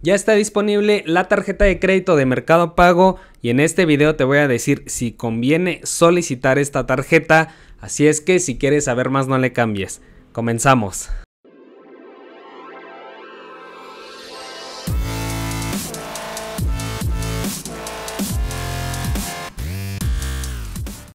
Ya está disponible la tarjeta de crédito de Mercado Pago y en este video te voy a decir si conviene solicitar esta tarjeta, así es que si quieres saber más no le cambies. Comenzamos.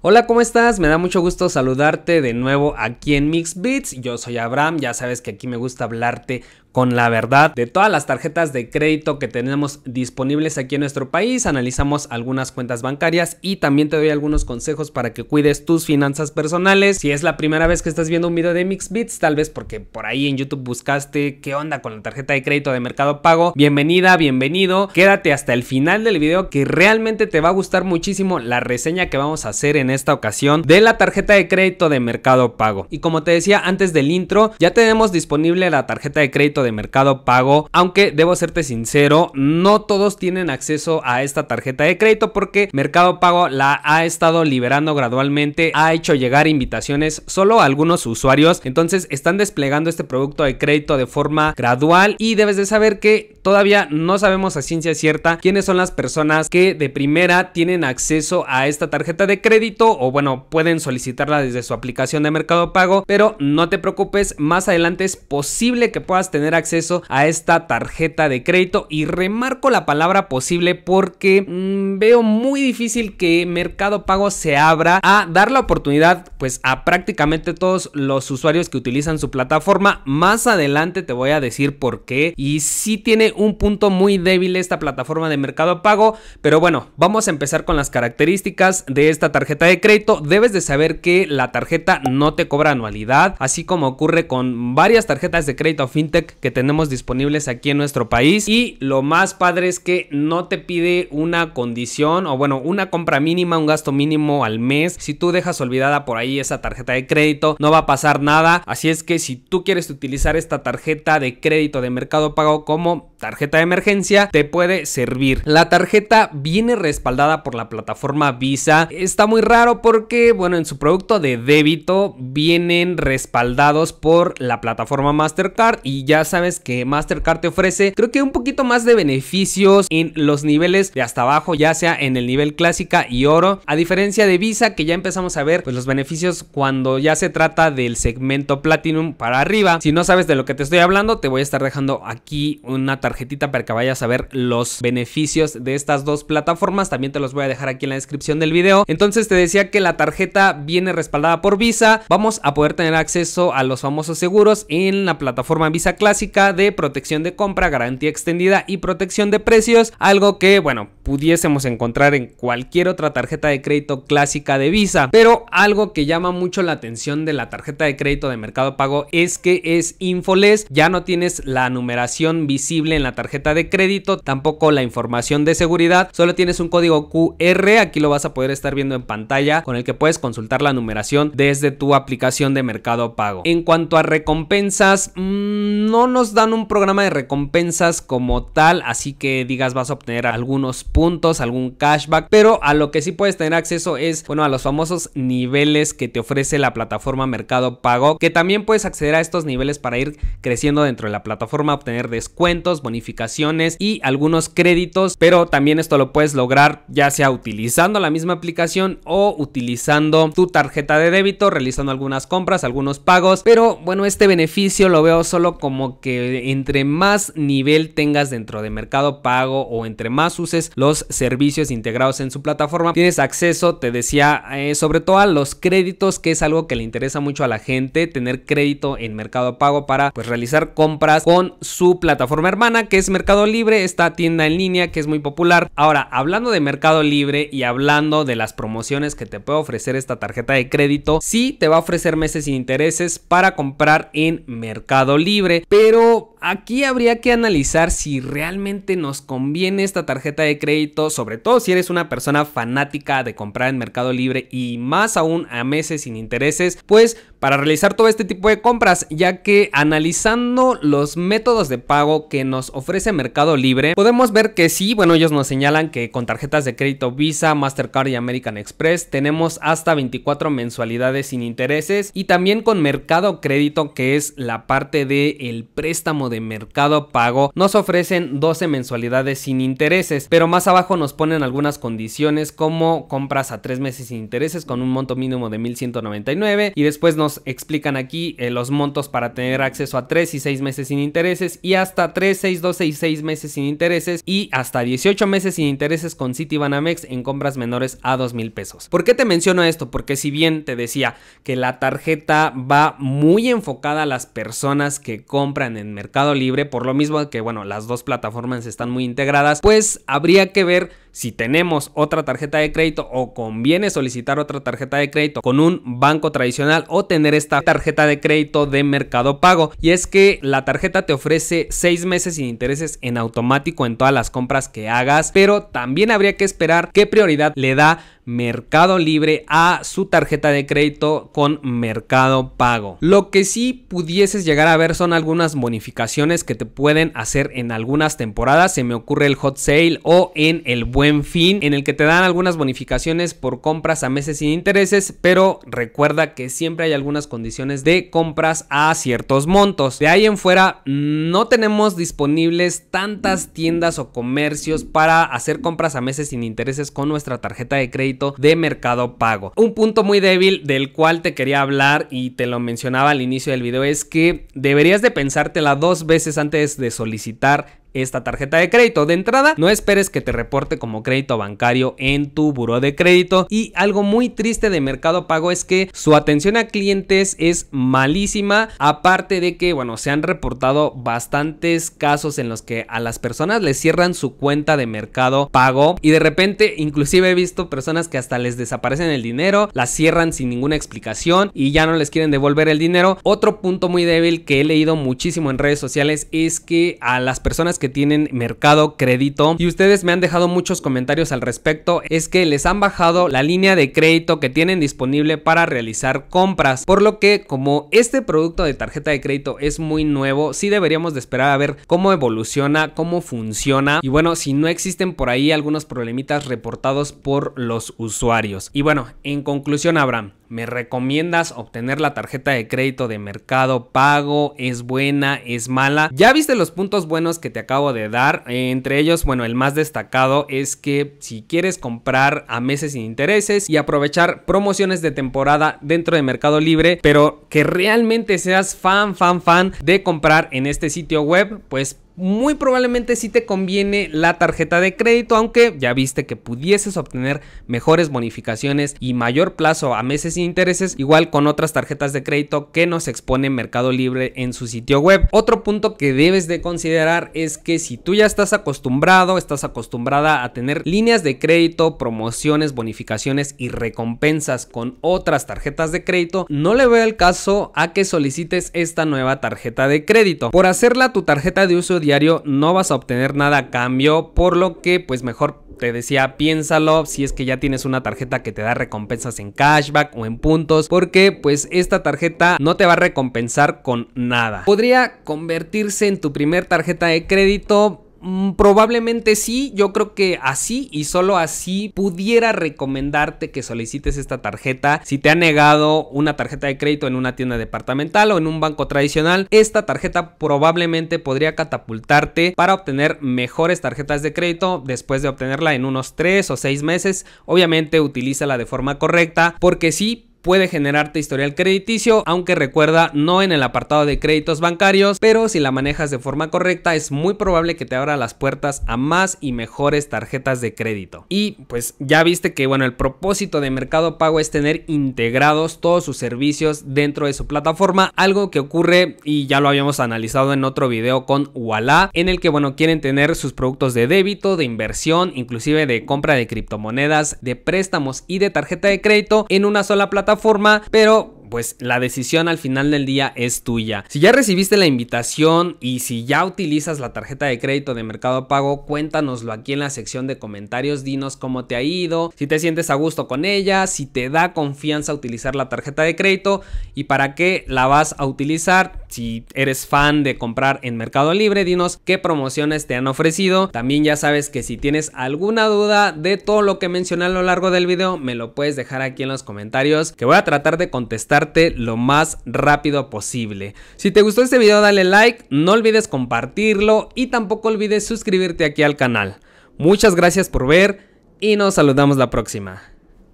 Hola, ¿cómo estás? Me da mucho gusto saludarte de nuevo aquí en Mixbits. Yo soy Abraham, ya sabes que aquí me gusta hablarte con la verdad de todas las tarjetas de crédito que tenemos disponibles aquí en nuestro país. Analizamos algunas cuentas bancarias y también te doy algunos consejos para que cuides tus finanzas personales. Si es la primera vez que estás viendo un video de Mixbits, tal vez porque por ahí en YouTube buscaste qué onda con la tarjeta de crédito de Mercado Pago, bienvenida, bienvenido. Quédate hasta el final del video que realmente te va a gustar muchísimo la reseña que vamos a hacer en esta ocasión de la tarjeta de crédito de Mercado Pago. Y como te decía antes del intro, ya tenemos disponible la tarjeta de crédito de mercado pago, aunque debo serte sincero, no todos tienen acceso a esta tarjeta de crédito porque mercado pago la ha estado liberando gradualmente, ha hecho llegar invitaciones solo a algunos usuarios, entonces están desplegando este producto de crédito de forma gradual y debes de saber que todavía no sabemos a ciencia cierta quiénes son las personas que de primera tienen acceso a esta tarjeta de crédito o bueno, pueden solicitarla desde su aplicación de mercado pago, pero no te preocupes, más adelante es posible que puedas tener acceso a esta tarjeta de crédito y remarco la palabra posible porque mm, veo muy difícil que Mercado Pago se abra a dar la oportunidad pues a prácticamente todos los usuarios que utilizan su plataforma. Más adelante te voy a decir por qué y si tiene un punto muy débil esta plataforma de Mercado Pago, pero bueno, vamos a empezar con las características de esta tarjeta de crédito. Debes de saber que la tarjeta no te cobra anualidad, así como ocurre con varias tarjetas de crédito fintech que tenemos disponibles aquí en nuestro país. Y lo más padre es que no te pide una condición o bueno, una compra mínima, un gasto mínimo al mes. Si tú dejas olvidada por ahí esa tarjeta de crédito, no va a pasar nada. Así es que si tú quieres utilizar esta tarjeta de crédito de mercado pago como tarjeta de emergencia, te puede servir. La tarjeta viene respaldada por la plataforma Visa. Está muy raro porque, bueno, en su producto de débito vienen respaldados por la plataforma Mastercard y ya sabes que Mastercard te ofrece, creo que un poquito más de beneficios en los niveles de hasta abajo, ya sea en el nivel clásica y oro, a diferencia de Visa que ya empezamos a ver pues los beneficios cuando ya se trata del segmento Platinum para arriba. Si no sabes de lo que te estoy hablando, te voy a estar dejando aquí una tarjetita para que vayas a ver los beneficios de estas dos plataformas, también te los voy a dejar aquí en la descripción del video. Entonces te decía que la tarjeta viene respaldada por Visa, vamos a poder tener acceso a los famosos seguros en la plataforma Visa Classic de protección de compra, garantía extendida y protección de precios, algo que, bueno, pudiésemos encontrar en cualquier otra tarjeta de crédito clásica de Visa, pero algo que llama mucho la atención de la tarjeta de crédito de Mercado Pago es que es Infoles, ya no tienes la numeración visible en la tarjeta de crédito, tampoco la información de seguridad, solo tienes un código QR, aquí lo vas a poder estar viendo en pantalla, con el que puedes consultar la numeración desde tu aplicación de Mercado Pago. En cuanto a recompensas, mm, no nos dan un programa de recompensas como tal, así que digas vas a obtener algunos puntos, algún cashback, pero a lo que sí puedes tener acceso es, bueno, a los famosos niveles que te ofrece la plataforma Mercado Pago, que también puedes acceder a estos niveles para ir creciendo dentro de la plataforma, obtener descuentos, bonificaciones y algunos créditos, pero también esto lo puedes lograr ya sea utilizando la misma aplicación o utilizando tu tarjeta de débito, realizando algunas compras, algunos pagos, pero bueno, este beneficio lo veo solo como que entre más nivel tengas dentro de Mercado Pago o entre más uses los servicios integrados en su plataforma, tienes acceso, te decía, eh, sobre todo a los créditos, que es algo que le interesa mucho a la gente, tener crédito en Mercado Pago para pues realizar compras con su plataforma hermana, que es Mercado Libre, esta tienda en línea que es muy popular. Ahora, hablando de Mercado Libre y hablando de las promociones que te puede ofrecer esta tarjeta de crédito, sí te va a ofrecer meses sin intereses para comprar en Mercado Libre, pero pero aquí habría que analizar si realmente nos conviene esta tarjeta de crédito, sobre todo si eres una persona fanática de comprar en Mercado Libre y más aún a meses sin intereses, pues para realizar todo este tipo de compras, ya que analizando los métodos de pago que nos ofrece Mercado Libre, podemos ver que sí, bueno, ellos nos señalan que con tarjetas de crédito Visa, Mastercard y American Express tenemos hasta 24 mensualidades sin intereses y también con Mercado Crédito, que es la parte del el préstamo de mercado pago nos ofrecen 12 mensualidades sin intereses, pero más abajo nos ponen algunas condiciones como compras a 3 meses sin intereses con un monto mínimo de 1199 y después nos explican aquí eh, los montos para tener acceso a 3 y 6 meses sin intereses y hasta 3, 6, 12 y 6 meses sin intereses y hasta 18 meses sin intereses con Citibanamex en compras menores a $2,000. mil pesos. ¿Por qué te menciono esto? Porque si bien te decía que la tarjeta va muy enfocada a las personas que compran en Mercado Libre, por lo mismo que, bueno, las dos plataformas están muy integradas, pues habría que ver si tenemos otra tarjeta de crédito o conviene solicitar otra tarjeta de crédito con un banco tradicional o tener esta tarjeta de crédito de mercado pago. Y es que la tarjeta te ofrece seis meses sin intereses en automático en todas las compras que hagas, pero también habría que esperar qué prioridad le da Mercado Libre a su tarjeta de crédito con Mercado Pago. Lo que sí pudieses llegar a ver son algunas bonificaciones que te pueden hacer en algunas temporadas. Se me ocurre el hot sale o en el buen en fin en el que te dan algunas bonificaciones por compras a meses sin intereses, pero recuerda que siempre hay algunas condiciones de compras a ciertos montos. De ahí en fuera no tenemos disponibles tantas tiendas o comercios para hacer compras a meses sin intereses con nuestra tarjeta de crédito de mercado pago. Un punto muy débil del cual te quería hablar y te lo mencionaba al inicio del video es que deberías de pensártela dos veces antes de solicitar esta tarjeta de crédito. De entrada, no esperes que te reporte como crédito bancario en tu buró de crédito. Y algo muy triste de Mercado Pago es que su atención a clientes es malísima. Aparte de que, bueno, se han reportado bastantes casos en los que a las personas les cierran su cuenta de Mercado Pago y de repente, inclusive he visto personas que hasta les desaparecen el dinero, las cierran sin ninguna explicación y ya no les quieren devolver el dinero. Otro punto muy débil que he leído muchísimo en redes sociales es que a las personas que tienen mercado crédito y ustedes me han dejado muchos comentarios al respecto es que les han bajado la línea de crédito que tienen disponible para realizar compras por lo que como este producto de tarjeta de crédito es muy nuevo si deberíamos de esperar a ver cómo evoluciona cómo funciona y bueno si no existen por ahí algunos problemitas reportados por los usuarios y bueno en conclusión Abraham ¿Me recomiendas obtener la tarjeta de crédito de mercado pago? ¿Es buena? ¿Es mala? Ya viste los puntos buenos que te acabo de dar. Eh, entre ellos, bueno, el más destacado es que si quieres comprar a meses sin intereses y aprovechar promociones de temporada dentro de Mercado Libre, pero que realmente seas fan, fan, fan de comprar en este sitio web, pues muy probablemente sí te conviene la tarjeta de crédito, aunque ya viste que pudieses obtener mejores bonificaciones y mayor plazo a meses sin intereses, igual con otras tarjetas de crédito que nos expone Mercado Libre en su sitio web. Otro punto que debes de considerar es que si tú ya estás acostumbrado, estás acostumbrada a tener líneas de crédito, promociones, bonificaciones y recompensas con otras tarjetas de crédito, no le veo el caso a que solicites esta nueva tarjeta de crédito. Por hacerla tu tarjeta de uso no vas a obtener nada a cambio, por lo que pues mejor te decía, piénsalo si es que ya tienes una tarjeta que te da recompensas en cashback o en puntos, porque pues esta tarjeta no te va a recompensar con nada. Podría convertirse en tu primer tarjeta de crédito, Mm, probablemente sí, yo creo que así y solo así pudiera recomendarte que solicites esta tarjeta. Si te ha negado una tarjeta de crédito en una tienda departamental o en un banco tradicional, esta tarjeta probablemente podría catapultarte para obtener mejores tarjetas de crédito después de obtenerla en unos 3 o 6 meses. Obviamente utilízala de forma correcta porque sí puede generarte historial crediticio, aunque recuerda no en el apartado de créditos bancarios, pero si la manejas de forma correcta es muy probable que te abra las puertas a más y mejores tarjetas de crédito. Y pues ya viste que bueno, el propósito de Mercado Pago es tener integrados todos sus servicios dentro de su plataforma, algo que ocurre y ya lo habíamos analizado en otro video con Walla, en el que bueno, quieren tener sus productos de débito, de inversión, inclusive de compra de criptomonedas, de préstamos y de tarjeta de crédito en una sola plataforma forma, pero pues la decisión al final del día es tuya. Si ya recibiste la invitación y si ya utilizas la tarjeta de crédito de Mercado Pago, cuéntanoslo aquí en la sección de comentarios, dinos cómo te ha ido, si te sientes a gusto con ella, si te da confianza utilizar la tarjeta de crédito y para qué la vas a utilizar. Si eres fan de comprar en Mercado Libre, dinos qué promociones te han ofrecido. También ya sabes que si tienes alguna duda de todo lo que mencioné a lo largo del video, me lo puedes dejar aquí en los comentarios que voy a tratar de contestar lo más rápido posible. Si te gustó este video dale like, no olvides compartirlo y tampoco olvides suscribirte aquí al canal. Muchas gracias por ver y nos saludamos la próxima.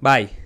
Bye.